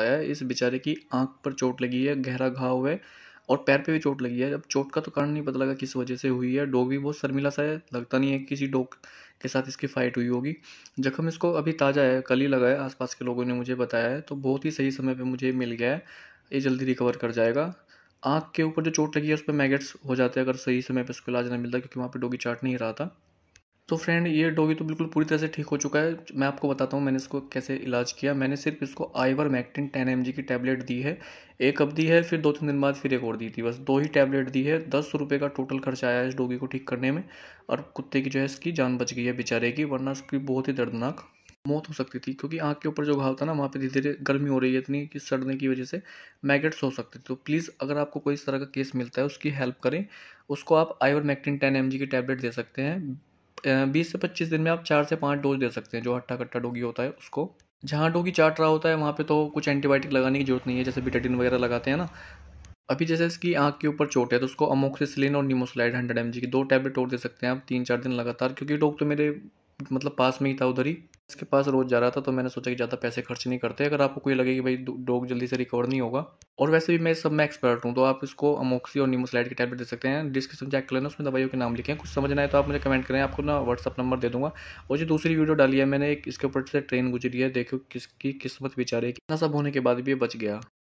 आया इस बेचारे की आंख पर चोट लगी है गहरा घाव है और पैर पे भी चोट लगी है अब चोट का तो कारण नहीं पता लगा किस वजह से हुई है डॉग भी बहुत शर्मिला सा है लगता नहीं है किसी डॉग के साथ इसकी फ़ाइट हुई होगी जख्म इसको अभी ताज़ा है कल ही लगा है आसपास के लोगों ने मुझे बताया है तो बहुत ही सही समय पर मुझे मिल गया है ये जल्दी रिकवर कर जाएगा आँख के ऊपर जो चोट लगी है उस पर मैगेट्स हो जाते हैं अगर सही समय पर इसको इलाज नहीं मिलता क्योंकि वहाँ पर डोगी चाट नहीं रहा था तो फ्रेंड ये डॉगी तो बिल्कुल पूरी तरह से ठीक हो चुका है मैं आपको बताता हूँ मैंने इसको कैसे इलाज किया मैंने सिर्फ इसको आइवर मैक्टिन टेन एम की टैबलेट दी है एक अब दी है फिर दो तीन दिन बाद फिर एक और दी थी बस दो ही टैबलेट दी है दस रुपये का टोटल खर्चा आया इस डोगी को ठीक करने में और कुत्ते की जो है इसकी जान बच गई है बेचारे की वरना इसकी बहुत ही दर्दनाक मौत हो सकती थी क्योंकि आँख के ऊपर जो घाव था ना वहाँ पे धीरे धीरे गर्मी हो रही है इतनी कि सड़ने की वजह से मैगेट्स हो सकते थे तो प्लीज़ अगर आपको कोई इस तरह का केस मिलता है उसकी हेल्प करें उसको आप आइवर मैक्टिन टेन एम की टैबलेट दे सकते हैं बीस से पच्चीस दिन में आप चार से पाँच डोज दे सकते हैं जो हट्टा कट्टा डोगी होता है उसको जहाँ डोगी चाट रहा होता है वहाँ पे तो कुछ एंटीबायोटिक लगाने की जरूरत नहीं है जैसे बिटाडिन वगैरह लगाते हैं ना अभी जैसे इसकी आँख के ऊपर चोट है तो उसको अमोक्सिसिलिन और निमोसलाइड हंड्रेड एम की दो टैबलेट और दे सकते हैं आप तीन चार दिन लगातार क्योंकि डोग तो मेरे मतलब पास में ही था उधर ही इसके पास रोज़ जा रहा था तो मैंने सोचा कि ज़्यादा पैसे खर्च नहीं करते अगर आपको कोई लगे कि भाई डॉग जल्दी से रिकवर नहीं होगा और वैसे भी मैं सब मैं एक्सपर्ट हूँ तो आप इसको अमोक्सी और नीमोसलाइड की टैबलेट दे सकते हैं डिस्क्रिप्शन चेक कर लेना उसमें दवाइयों के नाम लिखें कुछ समझना है तो आप मुझे कमेंट करें आपको ना व्हाट्सअप नंबर दे दूँगा और जो दूसरी वीडियो डाली है मैंने एक इसके ऊपर से ट्रेन गुजरी है देखो किसकी किस्मत बेचारे कितना सब होने के बाद भी बच गया